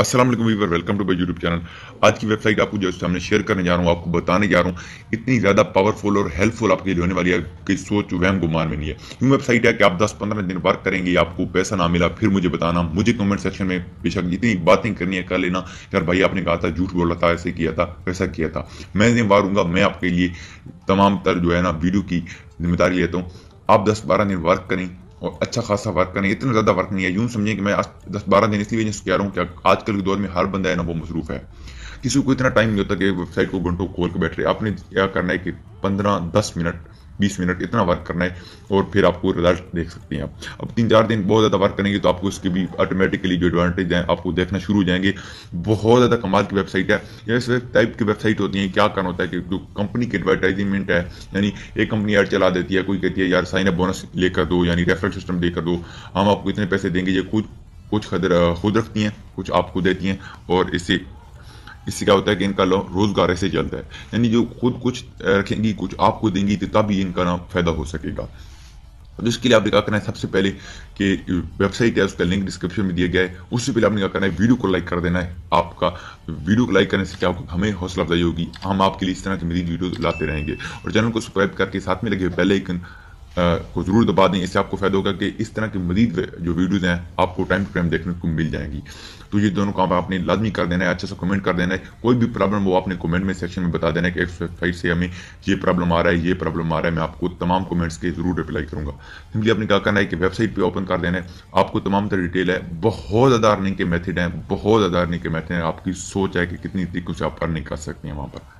Aslam weaver welcome to my YouTube channel आज की website आपको जो है सामने शेयर करने जा रहा हूँ आपको बताने जा रहा हूँ इतनी ज़्यादा पावरफुल और हेल्पफुल आपके लिए होने वाली है कि सोच वहम गुमान में नहीं है यूँ वेबसाइट है कि आप 10-15 दिन वर्क करेंगे आपको पैसा ना मिला फिर मुझे बताना मुझे कमेंट सेक्शन में बेशक इतनी बातें करनी है कर लेना यार भाई आपने कहा था झूठ बोला था ऐसे किया था वैसा किया था मैं वारूँगा मैं आपके लिए तमाम तर जो है ना वीडियो की जिम्मेदारी लेता हूँ आप दस बारह दिन वर्क करें और अच्छा खासा वर्क करें इतना ज़्यादा वर्क नहीं है यूँ समझें कि मैं आज दस बारह दिन इसलिए कह रहा हूँ कि आजकल के दौर में हर बंदा है ना वो मसरूफ़ है किसी को इतना टाइम नहीं होता कि वेबसाइट को घंटों खोल के बैठ रहे आपने क्या करना है कि पंद्रह दस मिनट बीस मिनट इतना वर्क करना है और फिर आपको रिजल्ट देख सकते हैं आप अब तीन चार दिन बहुत ज़्यादा वर्क करेंगे तो आपको इसके भी ऑटोमेटिकली जो एडवांटेज हैं आपको देखना शुरू हो जाएंगे बहुत ज़्यादा कमाल की वेबसाइट है या इस टाइप की वेबसाइट होती है क्या कारण होता है कि जो कंपनी की एडवर्टाइजमेंट है यानी एक कंपनी एड चला देती है कोई कहती है यार साइन अप बोनस लेकर दो यानी रेफरल सिस्टम देकर दो हम आपको इतने पैसे देंगे ये खुद कुछ खदर खुद रखती हैं कुछ आपको देती हैं और इससे इससे क्या होता है कि इनका रोजगार ऐसे चलता है यानी जो खुद कुछ रखेंगी कुछ आपको देंगी तो तभी इनका ना फायदा हो सकेगा तो इसके लिए आपने क्या करना है सबसे पहले कि वेबसाइट है उसका लिंक डिस्क्रिप्शन में दिया गया है उससे पहले आपने क्या करना है वीडियो को लाइक कर देना है आपका वीडियो को लाइक करने से क्या होगा हमें हौसला अफजाई होगी हम आपके लिए इस तरह की मेरी वीडियो लाते रहेंगे और चैनल को सब्सक्राइब करके साथ में लगे बेल आइकन को ज़रूर दबा दें इससे आपको फ़ायदा होगा कि इस तरह की मजीद जो वीडियोज़ हैं आपको टाइम टू टाइम देखने को मिल जाएंगी तो ये दोनों काम आपने लाजमी कर देना है अच्छे से कमेंट कर देना है कोई भी प्रॉब्लम वो आपने कमेंट में सेक्शन में बता देना है कि इस वेबसाइट से हमें ये प्रॉब्लम आ रहा है ये प्रॉब्लम आ रहा है मैं आपको तमाम कमेंट्स के ज़रूर रिप्लाई करूंगा सिंपली आपने क्या करना है कि वेबसाइट पर ओपन कर देना है आपको तमाम तरह डिटेल है बहुत ज़्यादा अर्निंग के मैथड हैं बहुत ज़्यादा अर्निंग के मैथड हैं आपकी सोच है कि कितनी तरीकों से आप अर्निंग कर सकते हैं वहाँ पर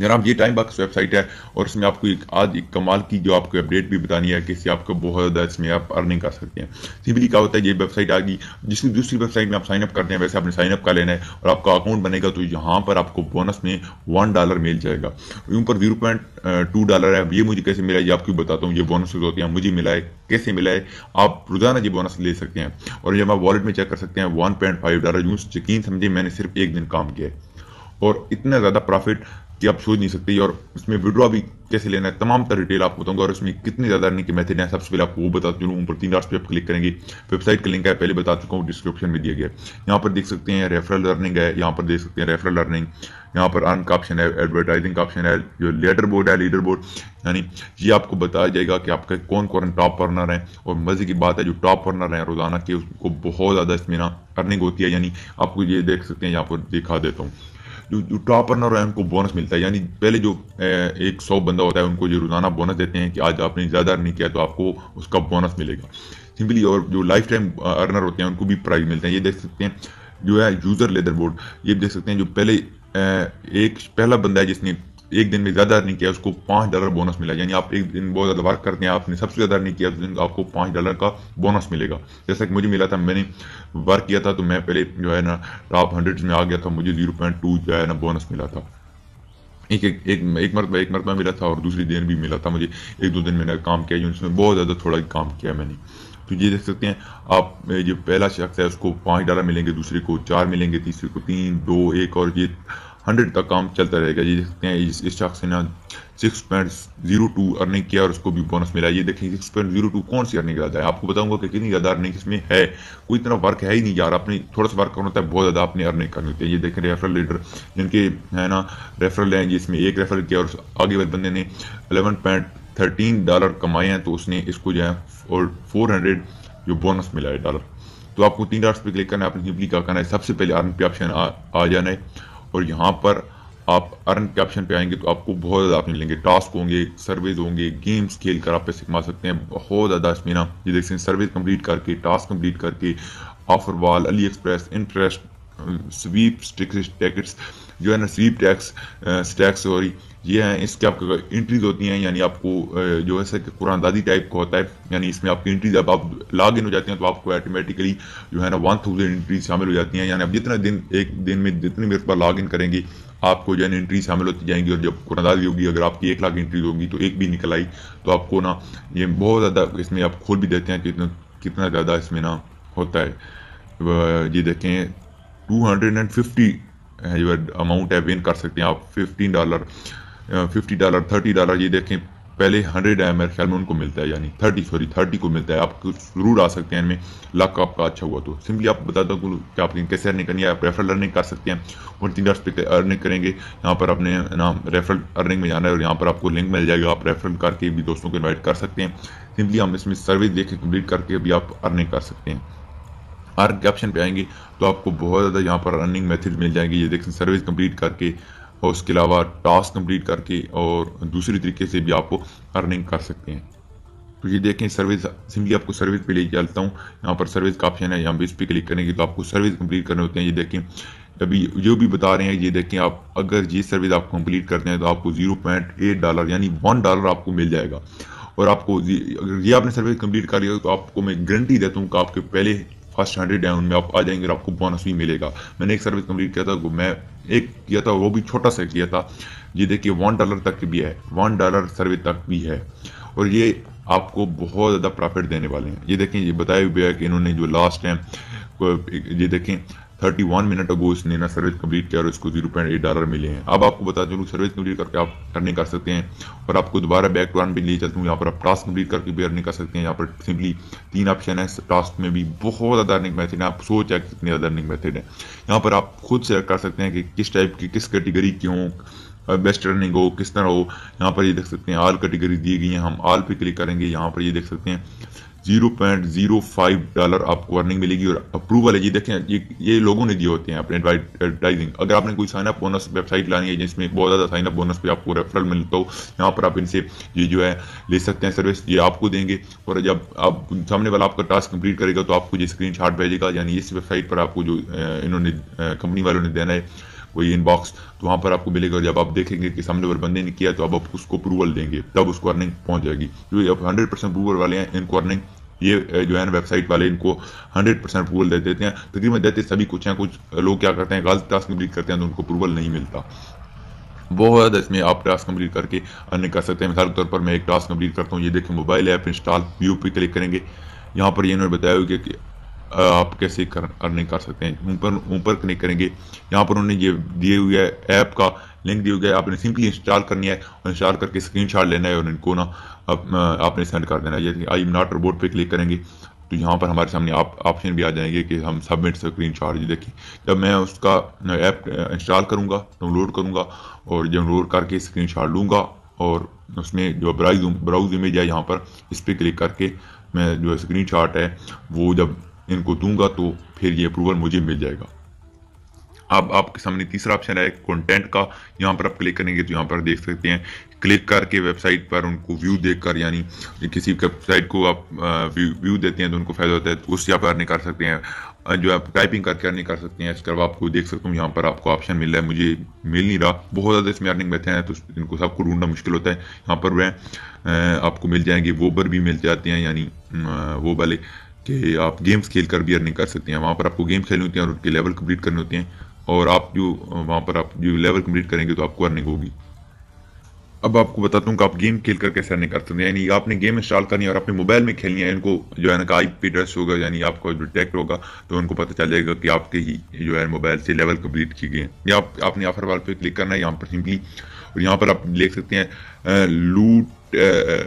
जनाब ये टाइम बक्स वेबसाइट है और इसमें आपको एक आज एक कमाल की जो आपको अपडेट भी बतानी है कि इससे आपको बहुत ज़्यादा इसमें आप अर्निंग कर सकते हैं सिंपली क्या होता है ये वेबसाइट आ गई जिसकी दूसरी वेबसाइट में आप अप करते हैं वैसे आपने साइनअप कर लेना है और आपका अकाउंट बनेगा तो यहाँ पर आपको बोनस में वन डॉलर मिल जाएगा यूँ पर जीरो पॉइंट टू डॉलर है ये मुझे कैसे मिला ये आपको बताता हूँ ये बोनस होते हैं मुझे मिला है कैसे मिला है आप रोज़ाना ये बोनस ले सकते हैं और जब आप वॉलेट में चेक कर सकते हैं वन पॉइंट फाइव डॉलर यूँ यकीन समझिए मैंने सिर्फ एक दिन काम किया है और इतना ज़्यादा प्रॉफिट कि आप सोच नहीं सकते और इसमें विड्रॉ भी कैसे लेना है तमाम तरह डिटेल आपको बताऊंगा और इसमें कितने ज़्यादा अर्निंग के मेथड हैं सबसे पहले आपको वो बता चलूँ ऊपर तीन लास्ट पर आप क्लिक करेंगे वेबसाइट का लिंक है पहले बता चुका हूँ डिस्क्रिप्शन में दिया गया यहाँ पर देख सकते हैं रेफरल लर्निंग है यहाँ पर देख सकते हैं रेफरल लर्निंग यहाँ पर अर्न का ऑप्शन है एडवर्टाइजिंग का ऑप्शन है जो लेटर बोर्ड है लीडर बोर्ड यानी ये आपको बताया जाएगा कि आपका कौन कौन टॉप पर्नर है और मज़े की बात है जो टॉप पर्नर है रोज़ाना के उसको बहुत ज़्यादा इसमें ना अर्निंग होती है यानी आपको ये देख सकते हैं यहाँ पर दिखा देता हूँ जो जो टॉप अर्नर है उनको बोनस मिलता है यानी पहले जो एक सौ बंदा होता है उनको ये रोज़ाना बोनस देते हैं कि आज आपने ज़्यादा अर्निंग किया तो आपको उसका बोनस मिलेगा सिंपली और जो लाइफ टाइम अर्नर होते हैं उनको भी प्राइज मिलते हैं ये देख सकते हैं जो है यूज़र लेदर बोर्ड ये देख सकते हैं जो पहले एक पहला बंदा है जिसने एक दिन में ज़्यादा अर्निंग किया उसको पांच डॉलर बोनस मिला यानी आप एक दिन बहुत ज़्यादा वर्क करते हैं आपने सबसे ज़्यादा अर्निंग किया दिन आपको पांच डॉलर का बोनस मिलेगा जैसा कि मुझे मिला था मैंने वर्क किया था तो मैं पहले जो है ना टॉप हंड्रेड में आ गया था मुझे जीरो जो है ना बोनस मिला था एक एक एक एक मरतबा एक मरतबा मिला था और दूसरी दिन भी मिला था मुझे एक दो दिन मैंने काम किया उसमें बहुत ज़्यादा थोड़ा काम किया मैंने तो ये देख सकते हैं आप जो पहला शख्स है उसको पाँच डॉलर मिलेंगे दूसरे को चार मिलेंगे तीसरे को तीन दो एक और ये हंड्रेड तक काम चलता रहेगा ये देखते हैं इस, इस शख्स ने ना six point zero two earning किया और उसको भी बोनस मिला ये देखें सिक्स पॉइंट जीरो टू कौन सी अर्निंग ज़्यादा है आपको बताऊंगा कि कितनी ज़्यादा अर्निंग इसमें है कोई इतना वर्क है ही नहीं यार आपने थोड़ा सा वर्क करना होता है बहुत ज़्यादा आपने अर्निंग करनी होती है ये देखें रेफरल लीडर जिनके है ना रेफरल हैं जिसमें एक रेफर किया और आगे बाद बंदे ने अलेवन पॉइंट थर्टीन डॉलर कमाए हैं तो उसने इसको जो है फोर हंड्रेड जो बोनस मिला है डॉलर तो आपको तीन डॉलर पर क्लिक करना है अपनी सिंपली क्या करना है सबसे पहले अर्न पे ऑप्शन आ जाना है और यहाँ पर आप अर्न के ऑप्शन पे आएंगे तो आपको बहुत ज़्यादा आप मिलेंगे टास्क होंगे सर्विस होंगे गेम्स खेल कर आप पैसे कमा सकते हैं बहुत ज़्यादा इसमें ना ये देख सकते हैं सर्विस कंप्लीट करके टास्क कंप्लीट करके offer wall AliExpress interest sweepstakes जो है ना स्वीप टैक्स स्टैक्स सॉरी ये हैं इसके आपके इंट्रीज होती हैं यानी आपको जो है सर कुरानदादी टाइप का होता है यानी इसमें आपकी इंट्री अब आप लॉग इन हो जाती हैं तो आपको ऑटोमेटिकली जो है ना वन थाउजेंड इंट्री शामिल हो जाती हैं यानी आप जितना दिन एक दिन में जितनी मेरे पर लॉग इन करेंगे आपको जो है इंट्री शामिल होती जाएंगी और जब कुरानदादी होगी अगर आपकी एक लाख इंट्रीज होगी तो एक भी निकल आई तो आपको ना ये बहुत ज़्यादा इसमें आप खोल भी देते हैं कितना कितना ज़्यादा इसमें ना होता है ये देखें 250 जो अमाउंट है विन कर सकते हैं आप 15 डॉलर 50 डॉलर 30 डॉलर ये देखें पहले 100 एम एल ख्याल में उनको मिलता है यानी 30 सॉरी 30 को मिलता है आप जरूर आ सकते हैं इनमें लक आपका अच्छा हुआ तो सिंपली आप बता दो कि आप कैसे अर्निंग करनी है आप रेफरल अर्निंग कर सकते हैं और तीन डॉलर पे अर्निंग करेंगे यहाँ पर अपने नाम रेफरल अर्निंग में जाना है और यहाँ पर आपको लिंक मिल जाएगा आप रेफरल करके भी दोस्तों को इन्वाइट कर सकते हैं सिंपली हम इसमें सर्विस देखें कंप्लीट कम्प्लीट करके भी आप अर्निंग कर सकते हैं हर के ऑप्शन पे आएंगे तो आपको बहुत ज़्यादा यहाँ पर रनिंग मेथड मिल जाएंगे ये देखें सर्विस कंप्लीट करके और उसके अलावा टास्क कंप्लीट करके और दूसरी तरीके से भी आपको अर्निंग कर सकते हैं तो ये देखें सर्विस सिंपली आपको सर्विस पे ले चलता हूँ यहाँ पर सर्विस का ऑप्शन है यहाँ पे इस पर क्लिक करेंगे तो आपको सर्विस कंप्लीट करने होते हैं ये देखें अभी जो भी बता रहे हैं ये देखें आप अगर ये सर्विस आप कंप्लीट करते हैं तो आपको जीरो पॉइंट एट डॉलर यानी वन डॉलर आपको मिल जाएगा और आपको अगर ये आपने सर्विस कंप्लीट कर लिया तो आपको मैं गारंटी देता हूँ कि आपके पहले फर्स्ट हंड्रेड है उनमें आप आ जाएंगे और आपको बोनस भी मिलेगा मैंने एक सर्विस कंप्लीट किया था मैं एक किया था वो भी छोटा सा किया था ये देखिए वन डॉलर तक भी है वन डॉलर सर्विस तक भी है और ये आपको बहुत ज़्यादा प्रॉफिट देने वाले हैं ये देखें ये बताया भी है कि इन्होंने जो लास्ट टाइम ये देखें थर्टी वन मिनट अगो इसने ना सर्विस कंप्लीट किया और उसको जीरो पॉइंट एट डॉलर मिले हैं अब आपको बता दूँ सर्विस कंप्लीट करके आप अर्निंग कर सकते हैं और आपको दोबारा बैक टू भी पे ले चलता हूँ यहाँ पर आप टास्क कंप्लीट करके भी अर्निंग कर सकते हैं यहाँ पर सिंपली तीन ऑप्शन है टास्क में भी बहुत ज़्यादा अर्निंग मैथड है आप सोच है कितने ज़्यादा अर्निंग मैथड है यहाँ पर आप खुद सेलेक्ट कर सकते हैं कि किस टाइप की किस कैटेगरी की हों बेस्ट रनिंग हो किस तरह हो यहाँ पर ये देख सकते हैं आल कैटेगरी दी गई हैं हम आल पे क्लिक करेंगे यहाँ पर ये देख सकते हैं 0.05 डॉलर आपको अर्निंग मिलेगी और अप्रूवल है ये देखें ये ये लोगों ने दिए होते हैं अपने एडवर्टाइजिंग अगर आपने कोई साइनअप बोनस वेबसाइट लानी है जिसमें बहुत ज़्यादा साइनअप बोनस पे आपको रेफरल मिलता हो यहाँ पर आप इनसे ये जो है ले सकते हैं सर्विस ये आपको देंगे और जब आप सामने वाला आपका टास्क कंप्लीट करेगा तो आपको ये स्क्रीन भेजेगा यानी इस वेबसाइट पर आपको जो इन्होंने कंपनी वालों ने देना है वही इनबॉक्स तो वहाँ पर आपको मिलेगा जब आप देखेंगे कि सामने वाले बंदे ने किया तो अब आप उसको अप्रूवल देंगे तब उसको अर्निंग पहुँच जाएगी जो अब हंड्रेड परसेंट अप्रूवल वाले हैं इनको अर्निंग ये जो है ना वेबसाइट वाले इनको 100 परसेंट अप्रूवल दे देते हैं तकरीबन देते सभी कुछ हैं कुछ लोग क्या करते हैं गलत टास्क कंप्लीट करते हैं तो उनको अप्रूवल नहीं मिलता बहुत तो ज़्यादा इसमें आप टास्क कंप्लीट करके अर्निंग कर सकते हैं मिसाल के तौर पर मैं एक टास्क कंप्लीट करता हूँ ये देखें मोबाइल ऐप इंस्टॉल व्यू पे क्लिक करेंगे यहाँ पर ये इन्होंने बताया हुआ कि आप कैसे कर, अर्निंग कर सकते हैं ऊपर ऊपर क्लिक करेंगे यहाँ पर उन्होंने ये दिए हुए है ऐप का लिंक दिया गया आपने सिंपली इंस्टॉल करनी है और इंस्टॉल करके स्क्रीनशॉट लेना है और इनको ना आप, आपने सेंड कर देना है जैसे आई एम नॉट रोबोट पे क्लिक करेंगे तो यहाँ पर हमारे सामने आप ऑप्शन भी आ जाएंगे कि हम सबमिट स्क्रीन शॉट देखें जब मैं उसका ऐप इंस्टॉल करूँगा डाउनलोड करूँगा और डाउनलोड करके स्क्रीन शॉट लूँगा और उसमें जो ब्राउज ब्राउज इमेज है यहाँ पर इस पर क्लिक करके मैं जो स्क्रीन शॉट है वो जब इनको दूंगा तो फिर ये अप्रूवल मुझे मिल जाएगा अब आपके सामने तीसरा ऑप्शन है कंटेंट का यहाँ पर आप क्लिक करेंगे तो यहाँ पर देख सकते हैं क्लिक करके वेबसाइट पर उनको व्यू देखकर यानी किसी वेबसाइट को आप व्यू देते हैं तो उनको फायदा होता है तो उससे आप अर्निंग कर सकते हैं जो आप टाइपिंग करके अर्निंग कर सकते हैं इसके अलावा आपको देख सकते हूँ यहाँ पर आपको ऑप्शन मिल रहा है मुझे मिल नहीं रहा बहुत ज़्यादा इसमें अर्निंग बैठे हैं तो इनको सबको ढूंढना मुश्किल होता है यहाँ पर वह आपको मिल जाएंगे वोबर भी मिल जाते हैं यानी वो वाले कि आप गेम्स खेल कर भी अर्निंग कर सकते हैं वहाँ पर आपको गेम खेलनी होती है और उनके लेवल कम्प्लीट करने होते हैं और आप जो वहाँ पर आप जो लेवल कम्प्लीट करेंगे तो आपको अर्निंग होगी अब आपको बताता हूँ कि आप गेम खेल कर कैसे अर्निंग कर सकते हैं यानी आपने गेम इंस्टॉल करनी है और अपने मोबाइल में खेलनी है इनको जो है ना आई पी ड्रेस होगा यानी आपका जो टैक्ट होगा तो उनको पता चल जाएगा कि आपके ही जो है मोबाइल से लेवल कम्प्लीट किए गए हैं या आपने ऑफर वाल पर क्लिक करना है यहाँ पर सिंपली और यहाँ पर आप देख सकते हैं लूट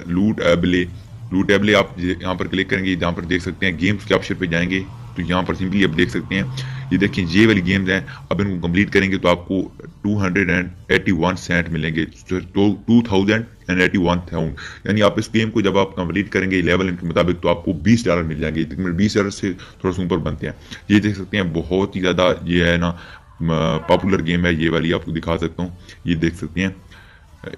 लूट एबले ब्लू टैब ले आप यहाँ पर क्लिक करेंगे जहाँ पर देख सकते हैं गेम्स के ऑप्शन पे जाएंगे तो यहाँ पर सिंपली आप देख सकते हैं ये देखिए ये वाली गेम्स हैं अब इनको कंप्लीट करेंगे तो आपको 281 सेंट मिलेंगे तो two thousand and eighty one thousand यानी आप इस गेम को जब आप कंप्लीट करेंगे लेवल इनके मुताबिक तो आपको 20 डॉलर मिल जाएंगे बीस 20 डॉलर से थोड़ा सा ऊपर बनते हैं ये देख सकते हैं बहुत ही ज़्यादा ये है ना पॉपुलर गेम है ये वाली आपको दिखा सकता हूँ ये देख सकते हैं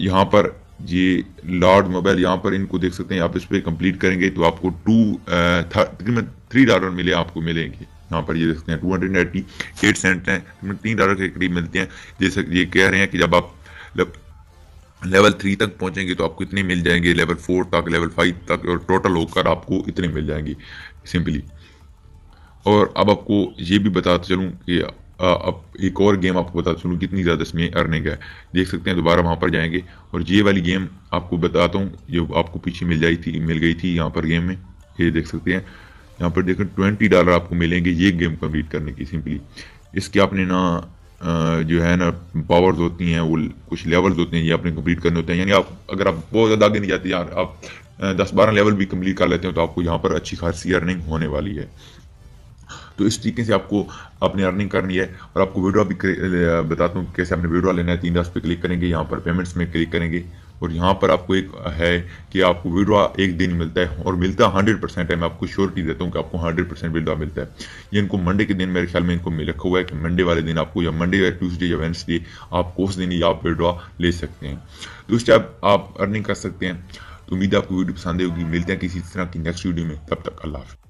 यहाँ पर ये लॉर्ड मोबाइल यहाँ पर इनको देख सकते हैं आप इस पर कंप्लीट करेंगे तो आपको टू तकरीबन थ्री डॉलर मिले आपको मिलेंगे यहाँ पर ये देख सकते हैं two hundred eighty eight cent हैं तकरीबन तीन डॉलर के करीब मिलते हैं जैसे ये कह रहे हैं कि जब आप लेवल थ्री तक पहुँचेंगे तो आपको इतने मिल जाएंगे लेवल फोर तक लेवल फाइव तक और टोटल होकर आपको इतने मिल जाएंगे सिंपली और अब आपको ये भी बताते चलूँ कि अब एक और गेम आपको बता सुनूँ कितनी ज़्यादा इसमें अर्निंग है देख सकते हैं दोबारा वहाँ पर जाएंगे और ये वाली गेम आपको बताता हूँ जो आपको पीछे मिल जाई थी मिल गई थी यहाँ पर गेम में ये देख सकते हैं यहाँ पर देखें ट्वेंटी डॉलर आपको मिलेंगे ये गेम कम्प्लीट करने की सिंपली इसके आपने ना जो है ना पावर्स होती हैं वो कुछ लेवल्स होते हैं ये आपने कम्प्लीट करने होते हैं यानी आप अगर आप बहुत ज़्यादा आगे नहीं जाते यार आप दस बारह लेवल भी कम्प्लीट कर लेते हैं तो आपको यहाँ पर अच्छी खासी अर्निंग होने वाली है तो इस तरीके से आपको अपनी अर्निंग करनी है और आपको विड्रॉ भी बताता हूँ कैसे आपने विड्रॉ लेना है तीन दस पे क्लिक करेंगे यहाँ पर पेमेंट्स में क्लिक करेंगे और यहाँ पर आपको एक है कि आपको विड्रॉ एक दिन मिलता है और मिलता हंड्रेड परसेंट है मैं आपको श्योरिटी देता हूँ कि आपको हंड्रेड परसेंट विड्रॉ मिलता है ये इनको मंडे के दिन मेरे ख्याल में इनको रखा हुआ है कि मंडे वाले दिन आपको या मंडे या ट्यूसडे या वेंसडे आपको उस दिन ही आप विड्रॉ ले सकते हैं तो उस टाइप आप अर्निंग कर सकते हैं तो उम्मीद आपको वीडियो पसंद होगी मिलते हैं किसी तरह की नेक्स्ट वीडियो में तब तक अल्लाह